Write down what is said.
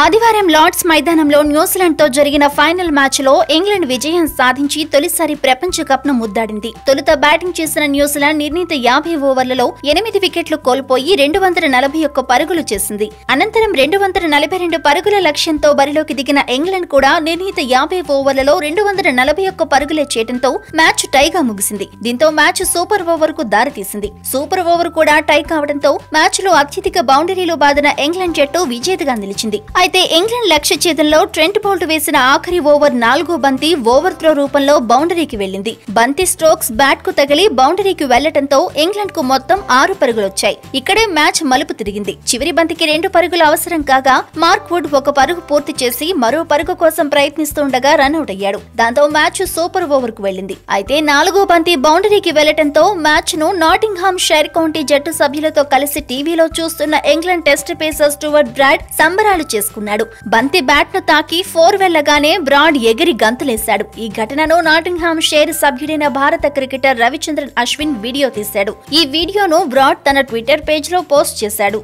ఆదివారం లార్డ్స్ మైదానంలో న్యూజిలాండ్తో జరిగిన ఫైనల్ మ్యాచ్లో ఇంగ్లాండ్ విజయం సాధించి తొలిసారి ప్రపంచ కప్ను ముద్దాడింది తొలుత బ్యాటింగ్ చేసిన న్యూజిలాండ్ నిర్ణీత యాభై ఓవర్లలో ఎనిమిది వికెట్లు కోల్పోయి రెండు వందల నలభై ఒక్క పరుగులు చేసింది అనంతరం రెండు వందల నలభై రెండు పరుగుల లక్ష్యంతో బరిలోకి దిగిన ఇంగ్లాండ్ కూడా నిర్ణీత యాభై ఓవర్లలో రెండు వందల నలభై ఒక్క పరుగులే చేయడంతో మ్యాచ్ టైగా ముగిసింది దీంతో మ్యాచ్ సూపర్ ఓవర్కు దారితీసింది సూపర్ ఓవర్ కూడా టై కావడంతో మ్యాచ్లో అత్యధిక బౌండరీలు బాదిన ఇంగ్లాండ్ జట్టు విజేతగా నిలిచింది అయితే ఇంగ్లాండ్ లక్ష్య చేతుల్లో ట్రెంట్ బౌల్ట్ వేసిన ఆఖరి ఓవర్ నాలుగో బంతి ఓవర్ త్రో రూపంలో బౌండరీకి వెళ్లింది బంతి స్ట్రోక్స్ బ్యాట్ కు తగిలి బౌండరీకి వెళ్లటంతో ఇంగ్లాండ్ కు మొత్తం ఆరు పరుగులొచ్చాయి ఇక్కడే మ్యాచ్ మలుపు తిరిగింది చివరి బంతికి రెండు పరుగులు అవసరం కాగా మార్క్ వుడ్ ఒక పరుగు పూర్తి చేసి మరో పరుగు కోసం ప్రయత్నిస్తుండగా రన్అట్ అయ్యాడు దాంతో మ్యాచ్ సూపర్ ఓవర్ కు వెళ్లింది అయితే నాలుగో బంతి బౌండరీకి వెళ్లటంతో మ్యాచ్ ను నాటింగ్హామ్ షైర్ కౌంటీ జట్టు సభ్యులతో కలిసి టీవీలో చూస్తున్న England test pacer Stuart Broad సంబరాలు చేసుకున్నారు చేసుకున్నాడు బంతి ను తాకి ఫోర్ వెళ్లగానే బ్రాడ్ ఎగిరి గంతులేశాడు ఈ ఘటనను నాటింగ్హామ్ షేర్ సభ్యుడైన భారత క్రికెటర్ రవిచంద్రన్ అశ్విన్ వీడియో తీశాడు ఈ వీడియోను బ్రాడ్ తన ట్విట్టర్ పేజ్ లో పోస్ట్ చేశాడు